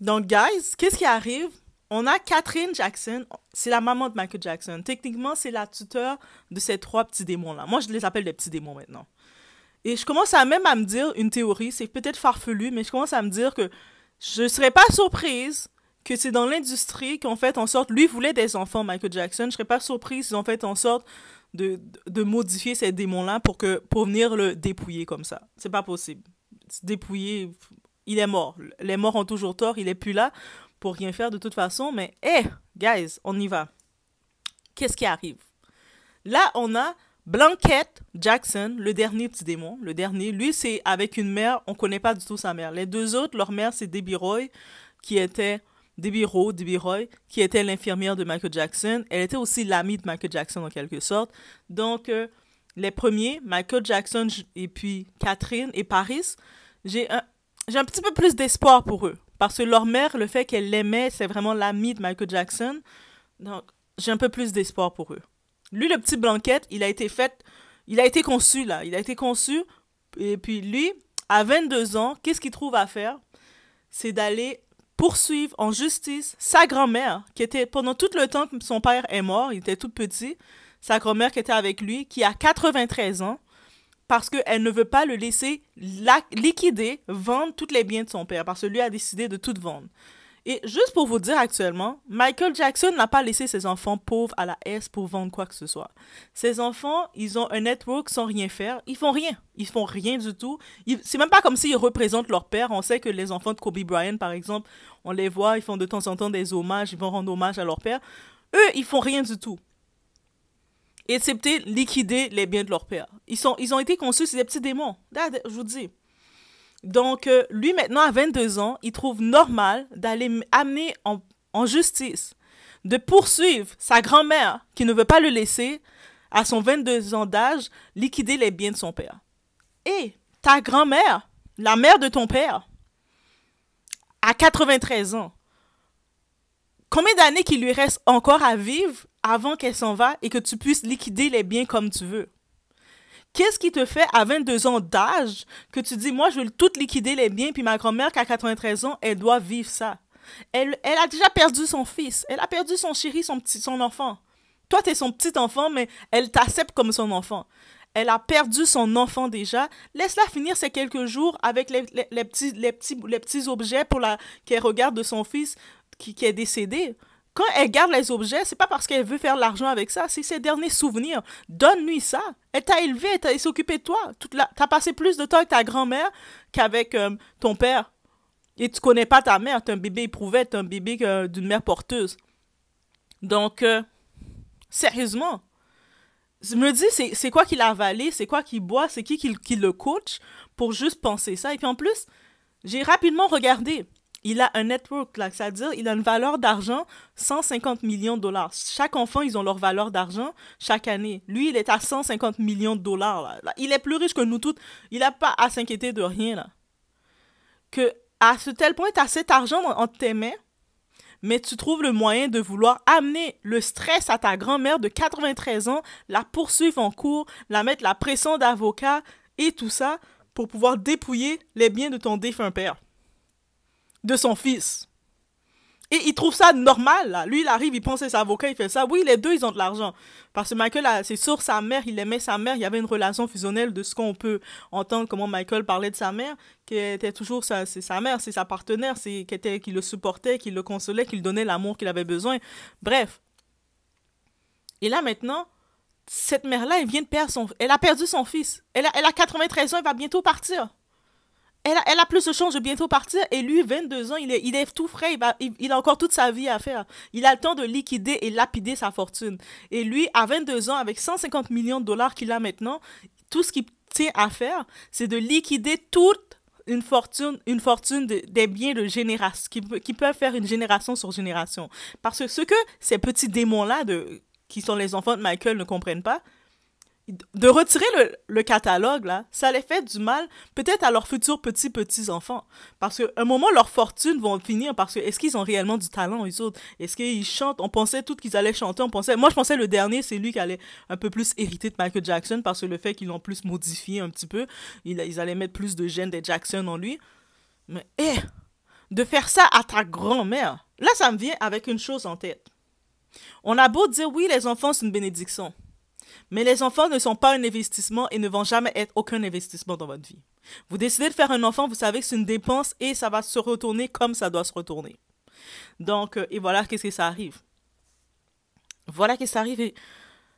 Donc, guys, qu'est-ce qui arrive? On a Catherine Jackson, c'est la maman de Michael Jackson. Techniquement, c'est la tuteur de ces trois petits démons-là. Moi, je les appelle les petits démons maintenant. Et je commence à même à me dire une théorie, c'est peut-être farfelu, mais je commence à me dire que je ne serais pas surprise que c'est dans l'industrie qu'en fait en sorte, lui voulait des enfants, Michael Jackson, je serais pas surprise qu'ils ont fait en sorte de, de modifier ces démons-là pour, que, pour venir le dépouiller comme ça. C'est pas possible. Dépouiller, il est mort. Les morts ont toujours tort, il est plus là pour rien faire de toute façon, mais hé, eh, hey, guys, on y va. Qu'est-ce qui arrive Là, on a Blanquette Jackson, le dernier petit démon, le dernier. Lui, c'est avec une mère, on ne connaît pas du tout sa mère. Les deux autres, leur mère, c'est Debbie Roy, qui était Debbie Rowe, Debbie Roy, qui était l'infirmière de Michael Jackson. Elle était aussi l'amie de Michael Jackson en quelque sorte. Donc, euh, les premiers, Michael Jackson et puis Catherine et Paris, j'ai un, j'ai un petit peu plus d'espoir pour eux. Parce que leur mère, le fait qu'elle l'aimait, c'est vraiment l'ami de Michael Jackson. Donc, j'ai un peu plus d'espoir pour eux. Lui, le petit Blanquette, il a été fait, il a été conçu là, il a été conçu. Et puis lui, à 22 ans, qu'est-ce qu'il trouve à faire C'est d'aller poursuivre en justice sa grand-mère, qui était pendant tout le temps que son père est mort, il était tout petit, sa grand-mère qui était avec lui, qui a 93 ans, parce qu'elle ne veut pas le laisser liquider, vendre tous les biens de son père, parce que lui a décidé de tout vendre. Et juste pour vous dire actuellement, Michael Jackson n'a pas laissé ses enfants pauvres à la S pour vendre quoi que ce soit. Ses enfants, ils ont un network sans rien faire. Ils font rien. Ils font rien du tout. C'est même pas comme s'ils représentent leur père. On sait que les enfants de Kobe Bryant, par exemple, on les voit, ils font de temps en temps des hommages, ils vont rendre hommage à leur père. Eux, ils font rien du tout et liquider les biens de leur père. Ils, sont, ils ont été conçus, c'est des petits démons. Je vous dis. Donc, euh, lui, maintenant, à 22 ans, il trouve normal d'aller amener en, justice, de poursuivre sa grand-mère, qui ne veut pas le laisser, à son 22 ans d'âge, liquider les biens de son père. Et ta grand-mère, la mère de ton père, à 93 ans, combien d'années qu'il lui reste encore à vivre avant qu'elle s'en va et que tu puisses liquider les biens comme tu veux. Qu'est-ce qui te fait à 22 ans d'âge que tu dis, moi, je veux tout liquider les biens, puis ma grand-mère qui a 93 ans, elle doit vivre ça. Elle, a déjà perdu son fils, elle a perdu son chéri, son, petit, son enfant. Toi, tu es son petit enfant, mais elle t'accepte comme son enfant. Elle a perdu son enfant déjà. Laisse-la finir ces quelques jours avec les, petits, les, petits, les petits objets pour la qu'elle regarde de son fils qui, qui est décédé. Quand elle garde les objets, c'est pas parce qu'elle veut faire l'argent avec ça, c'est ses derniers souvenirs. Donne-lui ça. Elle t'a élevé, elle s'est occupée de toi. Tu as passé plus de temps avec ta grand-mère qu'avec euh, ton père. Et tu connais pas ta mère, t'es un bébé éprouvé, es un bébé euh, d'une mère porteuse. Donc, euh, sérieusement, je me dis, c'est quoi qu'il a avalé, c'est quoi qu'il boit, c'est qui qui, le coach pour juste penser ça. Et puis en plus, j'ai rapidement regardé il a un network, c'est-à-dire il a une valeur d'argent 150 millions de dollars. Chaque enfant, ils ont leur valeur d'argent chaque année. Lui, il est à 150 millions de dollars. il est plus riche que nous toutes. Il n'a pas à s'inquiéter de rien. Que à ce tel point, tu as cet argent entre tes mains, mais tu trouves le moyen de vouloir amener le stress à ta grand-mère de 93 ans, la poursuivre en cours, la mettre la pression d'avocat et tout ça pour pouvoir dépouiller les biens de ton défunt père de son fils. Et il trouve ça normal, là. Lui, il arrive, il pense à ses avocats, il fait ça. Oui, les deux, ils ont de l'argent. Parce que Michael, c'est sur sa mère, il aimait sa mère. Il y avait une relation fusionnelle de ce qu'on peut entendre, comment Michael parlait de sa mère, qui était toujours sa, sa mère, c'est sa partenaire, c'est, qui, était, qui le supportait, qui le consolait, qui lui donnait l'amour qu'il avait besoin. Bref. Et là, maintenant, cette mère-là, elle vient de perdre son... Elle a perdu son fils. Elle elle a 93 ans, elle va bientôt partir elle, a, plus de chance de bientôt partir et lui, 22 ans, il est, il est tout frais, il, a encore toute sa vie à faire. Il a le temps de liquider et lapider sa fortune. Et lui, à 22 ans, avec 150 millions de dollars qu'il a maintenant, tout ce qu'il tient à faire, c'est de liquider toute une fortune, une fortune des biens de génération, qui, qui peuvent faire une génération sur génération. Parce que ce que ces petits démons-là de qui sont les enfants de Michael ne comprennent pas, de retirer le, catalogue, là, ça les fait du mal, peut-être à leurs futurs petits-petits-enfants. Parce qu'à un moment, leurs fortunes vont finir parce que est-ce qu'ils ont réellement du talent, les autres? Est-ce qu'ils chantent? On pensait tout qu'ils allaient chanter, on pensait... Moi, je pensais le dernier, c'est lui qui allait un peu plus hériter de Michael Jackson parce que le fait qu'ils l'ont plus modifié un petit peu, ils, allaient mettre plus de gènes des Jackson en lui. Mais, hé! de faire ça à ta grand-mère! Là, ça me vient avec une chose en tête. On a beau dire, oui, les enfants, c'est une bénédiction. Mais les enfants ne sont pas un investissement et ne vont jamais être aucun investissement dans votre vie. Vous décidez de faire un enfant, vous savez que c'est une dépense et ça va se retourner comme ça doit se retourner. Donc, euh, et voilà qu'est-ce que ça arrive. Voilà qu'est-ce qui arrive. Et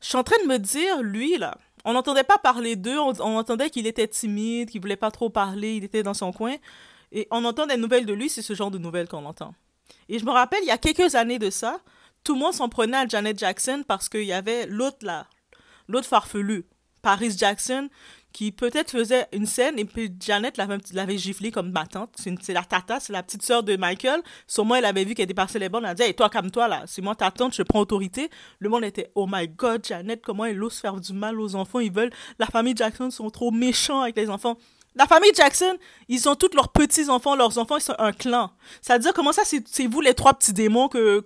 je suis en train de me dire, lui, là, on n'entendait pas parler d'eux, on, entendait qu'il était timide, qu'il voulait pas trop parler, il était dans son coin. Et on entend des nouvelles de lui, c'est ce genre de nouvelles qu'on entend. Et je me rappelle, il y a quelques années de ça, tout le monde s'en prenait à Janet Jackson parce qu'il y avait l'autre là, l'autre farfelu, Paris Jackson, qui peut-être faisait une scène et puis Janet l'avait giflé comme ma tante. C'est la tata, c'est la petite sœur de Michael. Sûrement, elle avait vu qu'elle dépassait les bornes. Elle a dit toi, calme-toi là, c'est moi ta tante, je prends autorité. Le monde était Oh my god, Janet, comment elle ose faire du mal aux enfants Ils veulent. La famille Jackson sont trop méchants avec les enfants. La famille Jackson, ils ont tous leurs petits-enfants, leurs enfants, ils sont un clan. Ça veut dire, comment ça, c'est vous les trois petits démons que,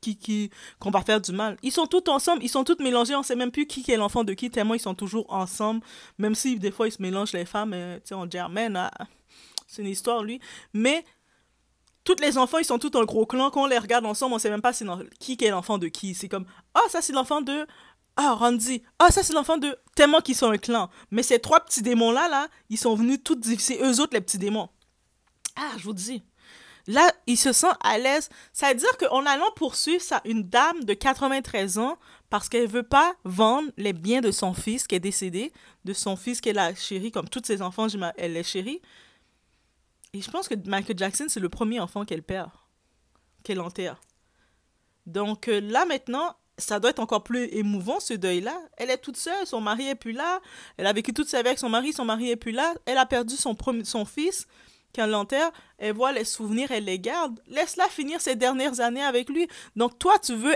qui, qui, qu'on va faire du mal. Ils sont tous ensemble, ils sont tous mélangés, on ne sait même plus qui est l'enfant de qui, tellement ils sont toujours ensemble, même si des fois ils se mélangent les femmes, euh, tu sais, on germaine, c'est une histoire, lui. Mais, tous les enfants, ils sont tous un gros clan, quand on les regarde ensemble, on ne sait même pas qui est l'enfant de qui. C'est comme, ah, ça c'est l'enfant de ah, Randy. Ah, ça, c'est l'enfant de. Tellement qu'ils sont un clan. Mais ces trois petits démons-là, là, ils sont venus tout C'est eux autres, les petits démons. Ah, je vous dis. Là, ils se sentent à l'aise. Ça veut dire qu'en allant poursuivre ça, une dame de 93 ans, parce qu'elle ne veut pas vendre les biens de son fils qui est décédé, de son fils qu'elle a chéri, comme toutes ses enfants, elle les chérie. Et je pense que Michael Jackson, c'est le premier enfant qu'elle perd, qu'elle enterre. Donc euh, là, maintenant, ça doit être encore plus émouvant ce deuil-là. Elle est toute seule, son mari est plus là, elle a vécu toute sa vie avec son mari, son mari est plus là, elle a perdu son, son fils qu'elle l'enterre, elle voit les souvenirs, elle les garde. Laisse-la finir ses dernières années avec lui. Donc toi, tu veux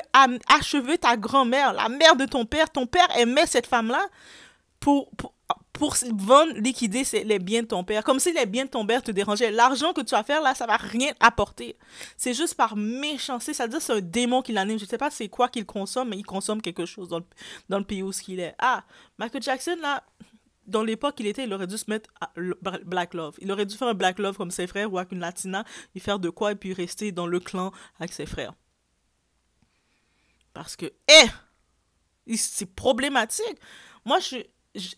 achever ta grand-mère, la mère de ton père. Ton père aimait cette femme-là pour, pour vendre, liquider les biens de ton père. Comme si les biens de ton père te dérangeaient. L'argent que tu vas faire là, ça va rien apporter. C'est juste par méchanceté. Ça veut dire c'est un démon qui l'anime. Je ne sais pas c'est quoi qu'il consomme, mais il consomme quelque chose dans le, pays où qu'il est. Ah, Michael Jackson là, dans l'époque il était, il aurait dû se mettre à Black Love. Il aurait dû faire un Black Love comme ses frères ou avec une Latina, y faire de quoi et puis rester dans le clan avec ses frères. Parce que, hé, eh! c'est problématique. Moi, je,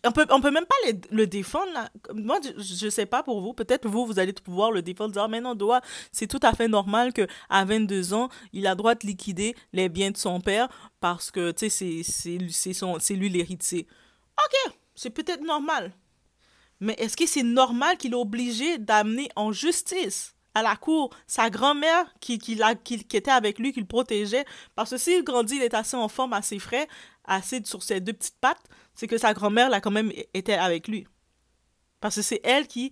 on peut, on peut même pas le défendre. Moi, je, ne sais pas pour vous. Peut-être vous, vous allez pouvoir le défendre, dire, ah, mais non, doit, c'est tout à fait normal que à 22 ans, il a droit de liquider les biens de son père parce que, tu sais, c'est lui l'héritier. OK, c'est peut-être normal. Mais est-ce que c'est normal qu'il est obligé d'amener en justice à la cour sa grand-mère qui, qui, qui, qui, était avec lui, qui le protégeait? Parce que s'il grandit, il est assez en forme assez frais, assise sur ses deux petites pattes, c'est que sa grand-mère, là, quand même, était avec lui. Parce que c'est elle qui,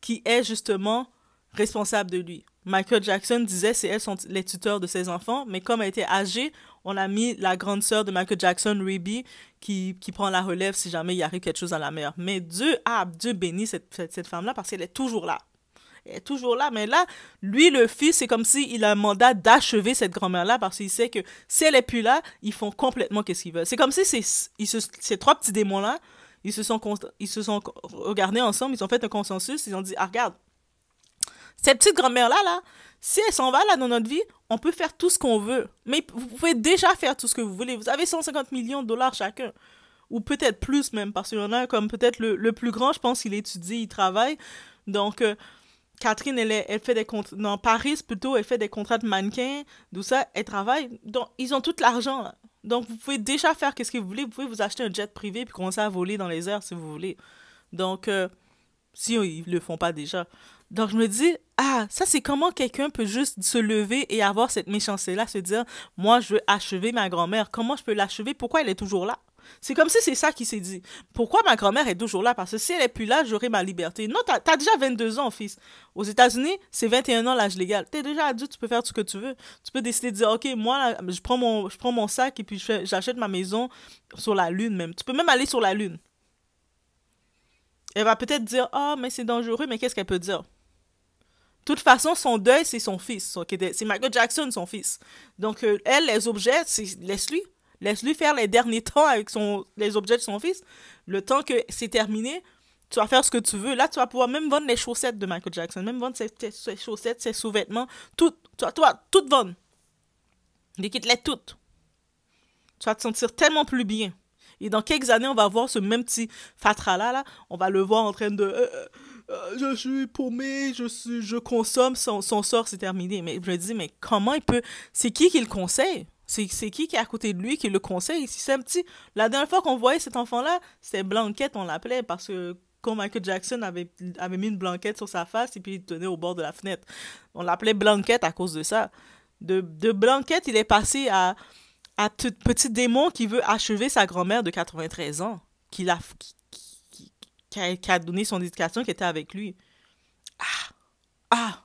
qui est justement responsable de lui. Michael Jackson disait c'est elle sont les tuteurs de ses enfants, mais comme elle était âgée, on a mis la grande sœur de Michael Jackson, Ruby, qui, qui prend la relève si jamais il arrive quelque chose à la mère. Mais Dieu, ah, Dieu bénit cette femme-là parce qu'elle est toujours là est toujours là. Mais là, lui, le fils, c'est comme s'il il a un mandat d'achever cette grand-mère-là parce qu'il sait que si elle n'est plus là, ils font complètement qu'est-ce qu'ils veulent. C'est comme si ces, ils ces trois petits démons-là, ils se sont, ils se sont regardés ensemble, ils ont fait un consensus, ils ont dit, ah, regarde, cette petite grand-mère-là, là, si elle s'en va là dans notre vie, on peut faire tout ce qu'on veut. Mais vous pouvez déjà faire tout ce que vous voulez. Vous avez 150 millions de dollars chacun. Ou peut-être plus même, parce qu'il y en a comme peut-être le, plus grand, je pense qu'il étudie, il travaille. Donc, euh, Catherine, elle, fait des contrats. Non, Paris plutôt, elle fait des contrats de mannequins, tout ça, elle travaille. Donc, ils ont tout l'argent. Donc, vous pouvez déjà faire ce que vous voulez. Vous pouvez vous acheter un jet privé puis commencer à voler dans les airs si vous voulez. Donc, euh, si ils le font pas déjà. Donc, je me dis, ah, ça, c'est comment quelqu'un peut juste se lever et avoir cette méchanceté-là, se dire, moi, je veux achever ma grand-mère. Comment je peux l'achever? Pourquoi elle est toujours là? C'est comme si c'est ça qui s'est dit. Pourquoi ma grand-mère est toujours là? Parce que si elle n'est plus là, j'aurai ma liberté. Non, tu as déjà 22 ans, fils. Aux États-Unis, c'est 21 ans l'âge légal. Tu es déjà adulte, tu peux faire ce que tu veux. Tu peux décider de dire, OK, moi, je prends mon, je prends mon sac et puis j'achète ma maison sur la Lune même. Tu peux même aller sur la Lune. Elle va peut-être dire, oh, mais c'est dangereux, mais qu'est-ce qu'elle peut dire? De toute façon, son deuil, c'est son fils. C'est Michael Jackson, son fils. Donc, euh, elle, les objets, laisse-lui. Laisse-lui faire les derniers temps avec les objets de son fils. Le temps que c'est terminé, tu vas faire ce que tu veux. Là, tu vas pouvoir même vendre les chaussettes de Michael Jackson, même vendre ses, chaussettes, ses sous-vêtements, tout. Toi, vas, toute tout vendre. les toutes. Tu vas te sentir tellement plus bien. Et dans quelques années, on va voir ce même petit fatras là on va le voir en train de... Euh, euh, euh, je suis paumé, je, je consomme, son, sort, c'est terminé. Mais je me dis, mais comment il peut... C'est qui qui le conseille c'est qui qui est à côté de lui qui le conseille Si c'est petit. La dernière fois qu'on voyait cet enfant-là, c'était Blanquette, on l'appelait, parce que quand Michael Jackson avait, avait mis une blanquette sur sa face et puis il tenait au bord de la fenêtre. On l'appelait Blanquette à cause de ça. De, de Blanquette, il est passé à, à petit démon qui veut achever sa grand-mère de 93 ans, qui a, qui, a, qui a donné son éducation, qui était avec lui. Ah! Ah!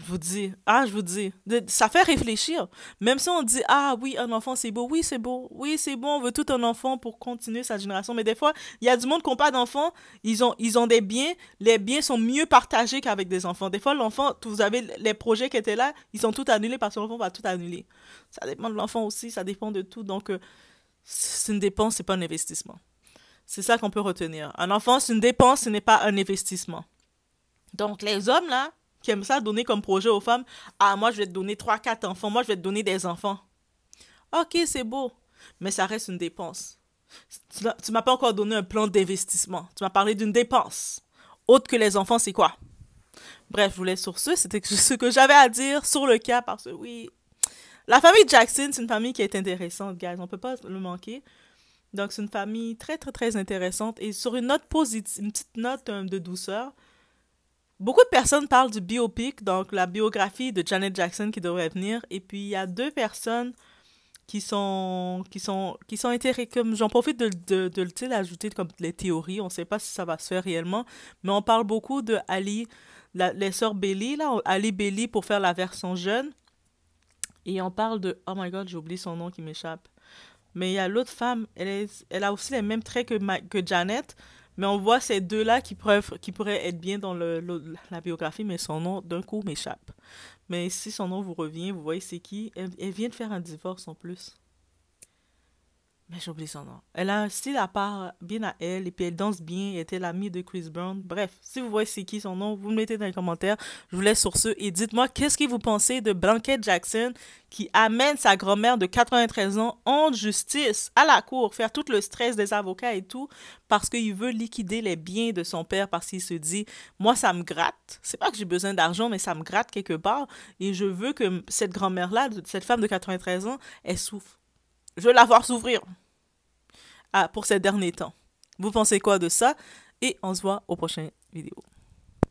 Je vous dis, ah, je vous dis, ça fait réfléchir. Même si on dit, ah oui, un enfant, c'est beau, oui, c'est beau, oui, c'est bon, on veut tout un enfant pour continuer sa génération. Mais des fois, il y a du monde qui n'a pas d'enfants, ils ont, ils ont des biens, les biens sont mieux partagés qu'avec des enfants. Des fois, l'enfant, vous avez les projets qui étaient là, ils sont tout annulés parce que l'enfant va tout annuler. Ça dépend de l'enfant aussi, ça dépend de tout. Donc, euh, c'est une dépense, c'est pas un investissement. C'est ça qu'on peut retenir. Un enfant, c'est une dépense, ce n'est pas un investissement. Donc, les hommes, là, qui aime ça donner comme projet aux femmes, ah moi je vais te donner 3-4 enfants, moi je vais te donner des enfants. Ok, c'est beau, mais ça reste une dépense. Tu ne m'as pas encore donné un plan d'investissement. Tu m'as parlé d'une dépense. Autre que les enfants, c'est quoi? Bref, je vous laisse sur ce. C'était ce que j'avais à dire sur le cas parce que oui. La famille Jackson, c'est une famille qui est intéressante, guys. On ne peut pas le manquer. Donc, c'est une famille très, très, très intéressante. Et sur une note positive, une petite note euh, de douceur, Beaucoup de personnes parlent du biopic, donc la biographie de Janet Jackson qui devrait venir. Et puis, il y a deux personnes qui sont qui sont qui sont comme j'en profite de, de, de, comme les théories on ne sait pas si ça va se faire réellement mais on parle beaucoup de Ali la, les sœurs Bailey. Ali Belly pour faire la version jeune et on parle de oh my god j'ai oublié son nom qui m'échappe mais il y a l'autre femme elle est, elle a aussi les mêmes traits que que Janet mais on voit ces deux-là qui, pourraient, qui pourraient être bien dans le, la biographie, mais son nom d'un coup m'échappe. Mais si son nom vous revient, vous voyez c'est qui. elle, vient de faire un divorce en plus. Mais ben, j'ai oublié son nom. Elle a un style à part, bien à elle, et puis elle danse bien, elle était l'amie de Chris Brown. Bref, si vous voyez c'est qui son nom, vous me mettez dans les commentaires. Je vous laisse sur ce et dites-moi qu'est-ce que vous pensez de Blanquette Jackson qui amène sa grand-mère de 93 ans en justice à la cour, faire tout le stress des avocats et tout, parce qu'il veut liquider les biens de son père, parce qu'il se dit, moi ça me gratte, c'est pas que j'ai besoin d'argent, mais ça me gratte quelque part, et je veux que cette grand-mère-là, cette femme de 93 ans, elle souffre je vais la voir s'ouvrir. Ah, pour ces derniers temps. Vous pensez quoi de ça Et on se voit aux prochaines vidéos.